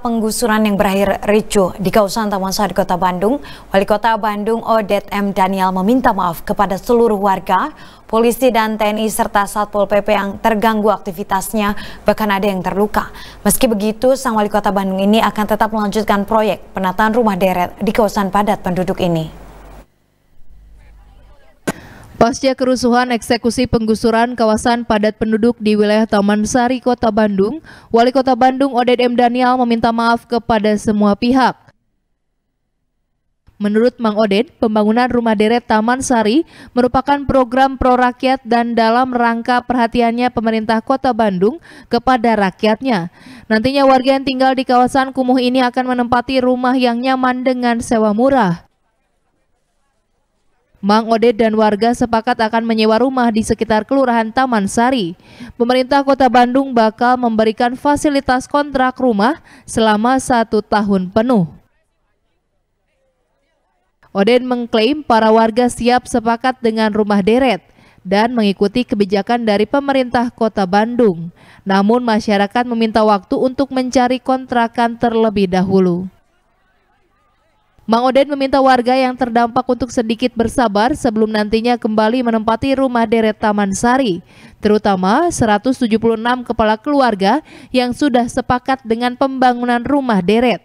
Penggusuran yang berakhir ricuh di kawasan Taman Sari Kota Bandung, Wali Kota Bandung Odet M. Daniel meminta maaf kepada seluruh warga, polisi dan TNI serta Satpol PP yang terganggu aktivitasnya, bahkan ada yang terluka. Meski begitu, Sang Wali Kota Bandung ini akan tetap melanjutkan proyek penataan rumah deret di kawasan padat penduduk ini. Pasca kerusuhan eksekusi penggusuran kawasan padat penduduk di wilayah Taman Sari, Kota Bandung, Wali Kota Bandung Oded M. Daniel meminta maaf kepada semua pihak. Menurut Mang Oded, pembangunan rumah deret Taman Sari merupakan program pro-rakyat dan dalam rangka perhatiannya pemerintah kota Bandung kepada rakyatnya. Nantinya warga yang tinggal di kawasan kumuh ini akan menempati rumah yang nyaman dengan sewa murah. Mang Ode dan warga sepakat akan menyewa rumah di sekitar Kelurahan Taman Sari. Pemerintah Kota Bandung bakal memberikan fasilitas kontrak rumah selama satu tahun penuh. Oden mengklaim para warga siap sepakat dengan rumah deret dan mengikuti kebijakan dari pemerintah kota Bandung. Namun masyarakat meminta waktu untuk mencari kontrakan terlebih dahulu. Mang Oden meminta warga yang terdampak untuk sedikit bersabar sebelum nantinya kembali menempati rumah deret Taman Sari, terutama 176 kepala keluarga yang sudah sepakat dengan pembangunan rumah deret.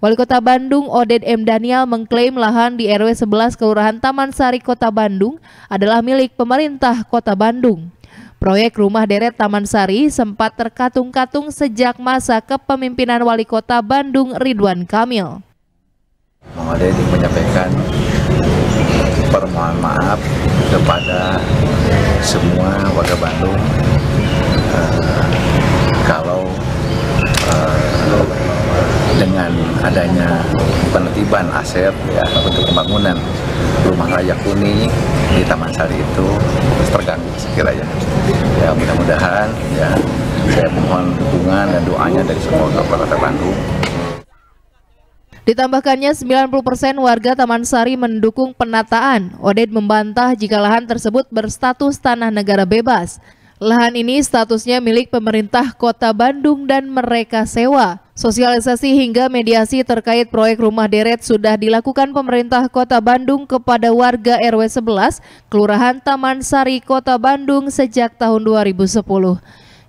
Wali Kota Bandung Oded M. Daniel mengklaim lahan di RW 11 Kelurahan Taman Sari Kota Bandung adalah milik pemerintah Kota Bandung. Proyek rumah deret Taman Sari sempat terkatung-katung sejak masa kepemimpinan Wali Kota Bandung Ridwan Kamil ada yang menyampaikan permohon maaf kepada semua warga Bandung eh, kalau eh, dengan adanya penertiban aset ya, untuk pembangunan rumah layak huni di Taman Sari itu terganggu sekiranya. Ya mudah-mudahan ya saya mohon dukungan dan doanya dari semua kota Bandung Ditambahkannya 90% warga Taman Sari mendukung penataan. Oded membantah jika lahan tersebut berstatus tanah negara bebas. Lahan ini statusnya milik pemerintah kota Bandung dan mereka sewa. Sosialisasi hingga mediasi terkait proyek rumah deret sudah dilakukan pemerintah kota Bandung kepada warga RW 11, Kelurahan Taman Sari, Kota Bandung sejak tahun 2010.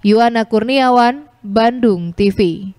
Yuana Kurniawan, Bandung TV.